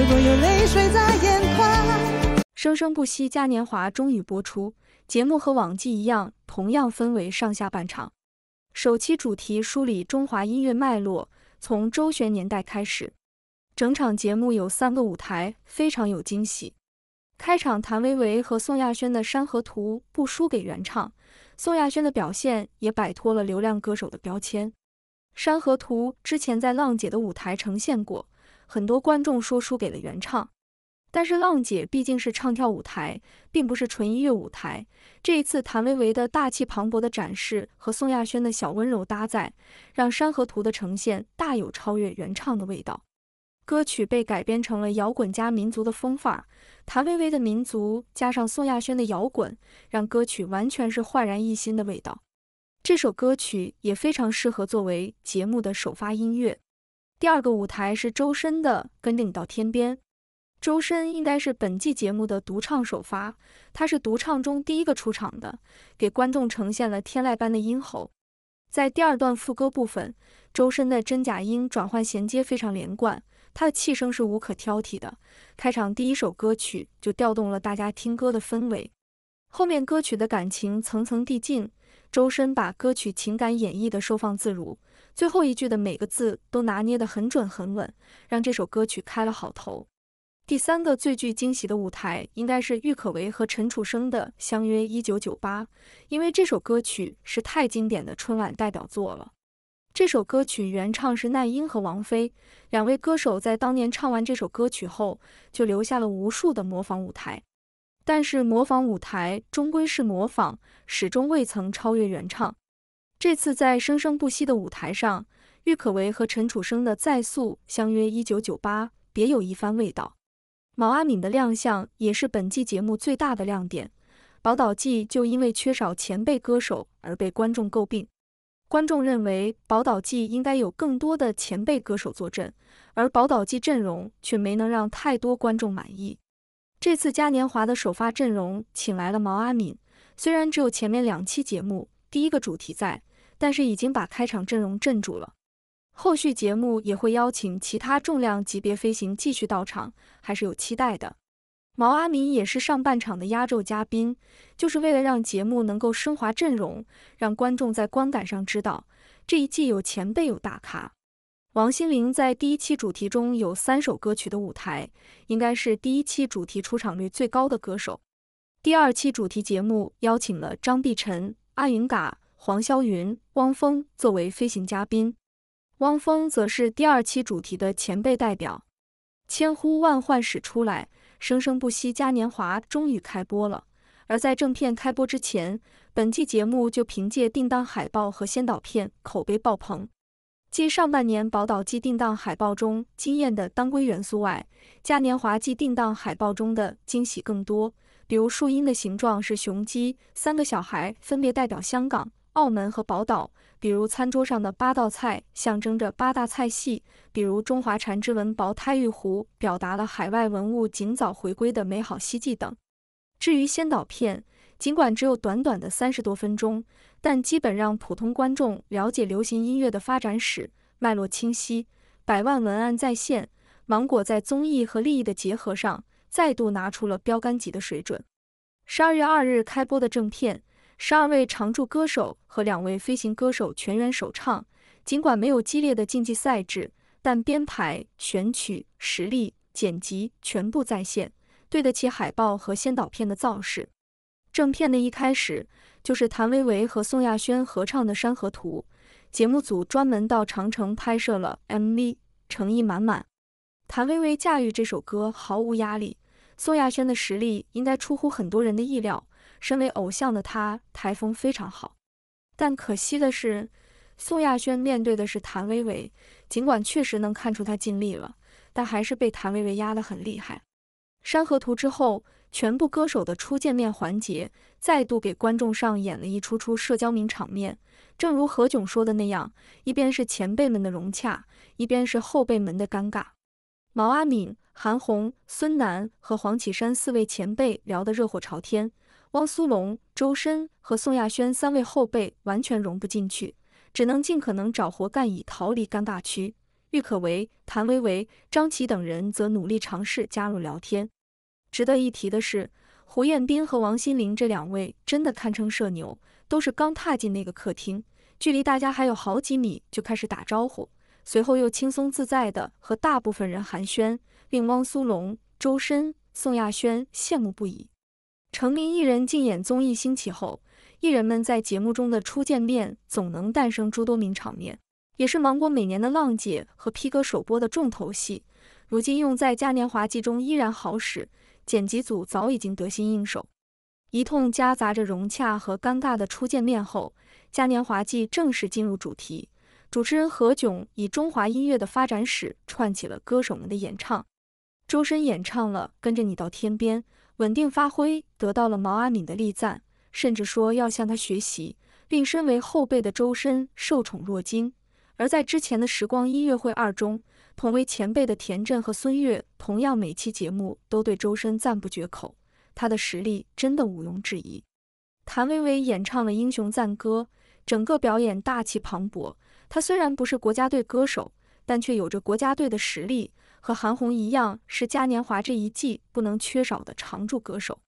如果有泪水在眼眶。生生不息嘉年华终于播出，节目和往季一样，同样分为上下半场。首期主题梳理中华音乐脉络，从周旋年代开始。整场节目有三个舞台，非常有惊喜。开场谭维维和宋亚轩的《山河图》不输给原唱，宋亚轩的表现也摆脱了流量歌手的标签。《山河图》之前在浪姐的舞台呈现过。很多观众说输给了原唱，但是浪姐毕竟是唱跳舞台，并不是纯音乐舞台。这一次谭维维的大气磅礴的展示和宋亚轩的小温柔搭载，让《山河图》的呈现大有超越原唱的味道。歌曲被改编成了摇滚加民族的风范，谭维维的民族加上宋亚轩的摇滚，让歌曲完全是焕然一新的味道。这首歌曲也非常适合作为节目的首发音乐。第二个舞台是周深的《跟着你到天边》，周深应该是本季节目的独唱首发，他是独唱中第一个出场的，给观众呈现了天籁般的音喉。在第二段副歌部分，周深的真假音转换衔接非常连贯，他的气声是无可挑剔的。开场第一首歌曲就调动了大家听歌的氛围，后面歌曲的感情层层递进，周深把歌曲情感演绎的收放自如。最后一句的每个字都拿捏得很准很稳，让这首歌曲开了好头。第三个最具惊喜的舞台应该是郁可唯和陈楚生的《相约一九九八》，因为这首歌曲是太经典的春晚代表作了。这首歌曲原唱是那英和王菲，两位歌手在当年唱完这首歌曲后，就留下了无数的模仿舞台。但是模仿舞台终归是模仿，始终未曾超越原唱。这次在生生不息的舞台上，郁可唯和陈楚生的再塑相约一九九八，别有一番味道。毛阿敏的亮相也是本季节目最大的亮点。宝岛季就因为缺少前辈歌手而被观众诟病，观众认为宝岛季应该有更多的前辈歌手坐镇，而宝岛季阵容却没能让太多观众满意。这次嘉年华的首发阵容请来了毛阿敏，虽然只有前面两期节目第一个主题在。但是已经把开场阵容镇住了，后续节目也会邀请其他重量级别飞行继续到场，还是有期待的。毛阿敏也是上半场的压轴嘉宾，就是为了让节目能够升华阵容，让观众在观感上知道这一季有前辈有大咖。王心凌在第一期主题中有三首歌曲的舞台，应该是第一期主题出场率最高的歌手。第二期主题节目邀请了张碧晨、阿云嘎。黄霄云、汪峰作为飞行嘉宾，汪峰则是第二期主题的前辈代表。千呼万唤始出来，生生不息嘉年华终于开播了。而在正片开播之前，本季节目就凭借定档海报和先导片口碑爆棚。继上半年《宝岛季定档海报中惊艳的当归元素外，《嘉年华》季定档海报中的惊喜更多，比如树荫的形状是雄鸡，三个小孩分别代表香港。澳门和宝岛，比如餐桌上的八道菜象征着八大菜系，比如中华缠枝纹薄胎玉壶，表达了海外文物尽早回归的美好希冀等。至于先导片，尽管只有短短的三十多分钟，但基本让普通观众了解流行音乐的发展史，脉络清晰，百万文案再现。芒果在综艺和利益的结合上，再度拿出了标杆级的水准。十二月二日开播的正片。十二位常驻歌手和两位飞行歌手全员首唱，尽管没有激烈的竞技赛制，但编排、选曲、实力、剪辑全部在线，对得起海报和先导片的造势。正片的一开始就是谭维维和宋亚轩合唱的《山河图》，节目组专门到长城拍摄了 MV，诚意满满。谭维维驾驭这首歌毫无压力，宋亚轩的实力应该出乎很多人的意料。身为偶像的他台风非常好，但可惜的是，宋亚轩面对的是谭维维。尽管确实能看出他尽力了，但还是被谭维维压得很厉害。《山河图》之后，全部歌手的初见面环节再度给观众上演了一出出社交名场面。正如何炅说的那样，一边是前辈们的融洽，一边是后辈们的尴尬。毛阿敏、韩红、孙楠和黄绮珊四位前辈聊得热火朝天。汪苏泷、周深和宋亚轩三位后辈完全融不进去，只能尽可能找活干以逃离尴尬区。郁可唯、谭维维、张琪等人则努力尝试加入聊天。值得一提的是，胡彦斌和王心凌这两位真的堪称社牛，都是刚踏进那个客厅，距离大家还有好几米就开始打招呼，随后又轻松自在地和大部分人寒暄，令汪苏泷、周深、宋亚轩羡慕不已。成名艺人竞演综艺兴起后，艺人们在节目中的初见面总能诞生诸多名场面，也是芒果每年的“浪姐”和“披哥”首播的重头戏。如今用在嘉年华季中依然好使，剪辑组早已经得心应手。一通夹杂着融洽和尴尬的初见面后，嘉年华季正式进入主题。主持人何炅以中华音乐的发展史串起了歌手们的演唱，周深演唱了《跟着你到天边》。稳定发挥得到了毛阿敏的力赞，甚至说要向他学习，并身为后辈的周深受宠若惊。而在之前的时光音乐会二中，同为前辈的田震和孙悦同样每期节目都对周深赞不绝口，他的实力真的毋庸置疑。谭维维演唱了《英雄赞歌》，整个表演大气磅礴。他虽然不是国家队歌手，但却有着国家队的实力。和韩红一样，是嘉年华这一季不能缺少的常驻歌手。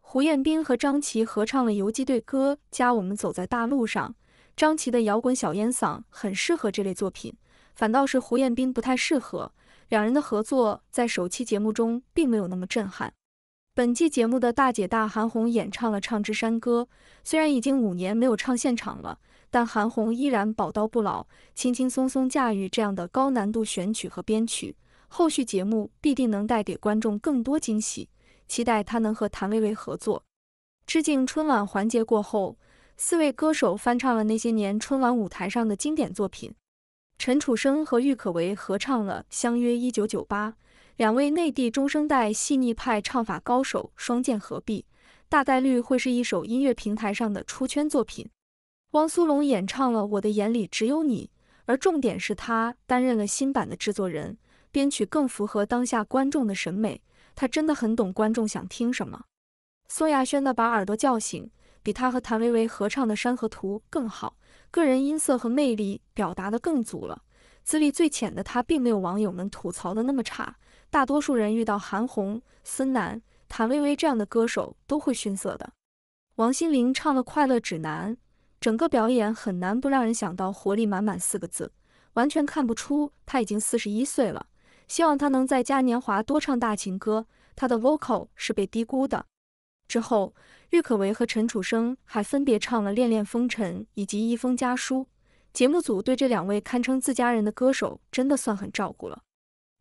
胡彦斌和张琪合唱了《游击队歌》，加我们走在大路上。张琪的摇滚小烟嗓很适合这类作品，反倒是胡彦斌不太适合。两人的合作在首期节目中并没有那么震撼。本季节目的大姐大韩红演唱了《唱支山歌》，虽然已经五年没有唱现场了，但韩红依然宝刀不老，轻轻松松驾驭这样的高难度选曲和编曲。后续节目必定能带给观众更多惊喜，期待他能和谭维维合作。致敬春晚环节过后，四位歌手翻唱了那些年春晚舞台上的经典作品。陈楚生和郁可唯合唱了《相约一九九八》，两位内地中生代细腻派唱法高手双剑合璧，大概率会是一首音乐平台上的出圈作品。汪苏泷演唱了《我的眼里只有你》，而重点是他担任了新版的制作人。编曲更符合当下观众的审美，他真的很懂观众想听什么。宋亚轩的《把耳朵叫醒》比他和谭维维合唱的《山河图》更好，个人音色和魅力表达的更足了。资历最浅的他，并没有网友们吐槽的那么差。大多数人遇到韩红、孙楠、谭维维这样的歌手都会逊色的。王心凌唱了《快乐指南》，整个表演很难不让人想到活力满满四个字，完全看不出他已经四十一岁了。希望他能在嘉年华多唱大情歌，他的 vocal 是被低估的。之后，郁可唯和陈楚生还分别唱了《恋恋风尘》以及《一封家书》，节目组对这两位堪称自家人的歌手真的算很照顾了。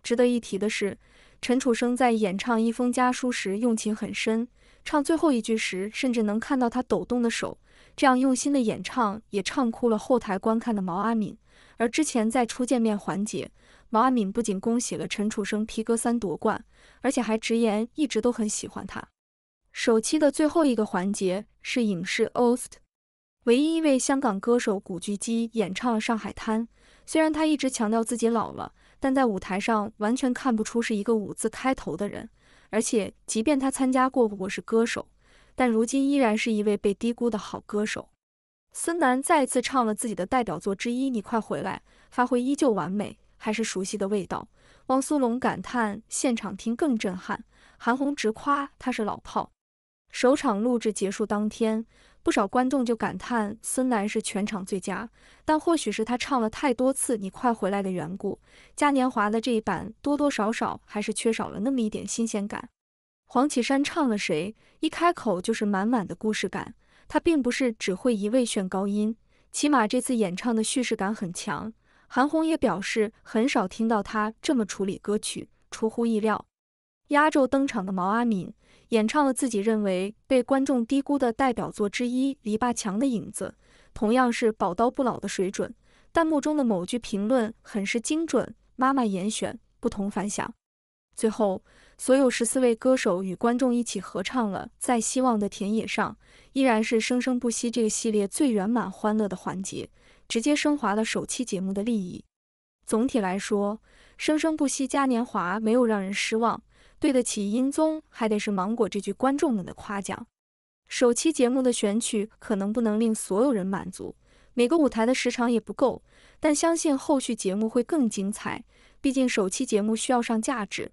值得一提的是，陈楚生在演唱《一封家书》时用情很深，唱最后一句时甚至能看到他抖动的手，这样用心的演唱也唱哭了后台观看的毛阿敏。而之前在初见面环节。毛阿敏不仅恭喜了陈楚生皮哥三夺冠，而且还直言一直都很喜欢他。首期的最后一个环节是影视 OST，唯一一位香港歌手古巨基演唱《了《上海滩》。虽然他一直强调自己老了，但在舞台上完全看不出是一个五字开头的人。而且，即便他参加过《我是歌手》，但如今依然是一位被低估的好歌手。孙楠再次唱了自己的代表作之一《你快回来》，发挥依旧完美。还是熟悉的味道，汪苏泷感叹现场听更震撼，韩红直夸他是老炮。首场录制结束当天，不少观众就感叹孙楠是全场最佳，但或许是他唱了太多次《你快回来》的缘故，嘉年华的这一版多多少少还是缺少了那么一点新鲜感。黄绮珊唱了谁，一开口就是满满的故事感，她并不是只会一味炫高音，起码这次演唱的叙事感很强。韩红也表示，很少听到他这么处理歌曲，出乎意料。压轴登场的毛阿敏演唱了自己认为被观众低估的代表作之一《篱笆墙的影子》，同样是宝刀不老的水准。弹幕中的某句评论很是精准：“妈妈严选，不同凡响。”最后，所有十四位歌手与观众一起合唱了《在希望的田野上》，依然是生生不息这个系列最圆满、欢乐的环节。直接升华了首期节目的利益。总体来说，《生生不息嘉年华》没有让人失望，对得起“音综还得是芒果”这句观众们的夸奖。首期节目的选曲可能不能令所有人满足，每个舞台的时长也不够，但相信后续节目会更精彩。毕竟首期节目需要上价值。